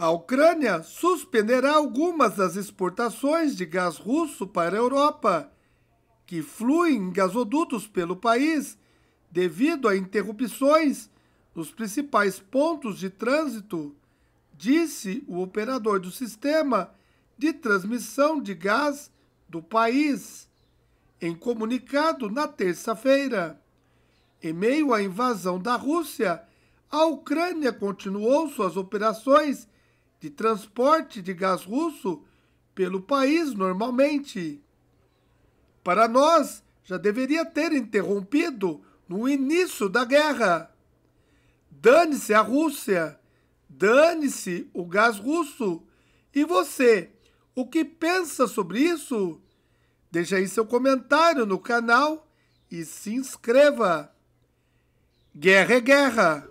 A Ucrânia suspenderá algumas das exportações de gás russo para a Europa, que fluem em gasodutos pelo país devido a interrupções nos principais pontos de trânsito, disse o operador do sistema de transmissão de gás do país, em comunicado na terça-feira. Em meio à invasão da Rússia, a Ucrânia continuou suas operações de transporte de gás russo pelo país normalmente. Para nós, já deveria ter interrompido no início da guerra. Dane-se a Rússia, dane-se o gás russo. E você, o que pensa sobre isso? Deixe aí seu comentário no canal e se inscreva. Guerra é guerra.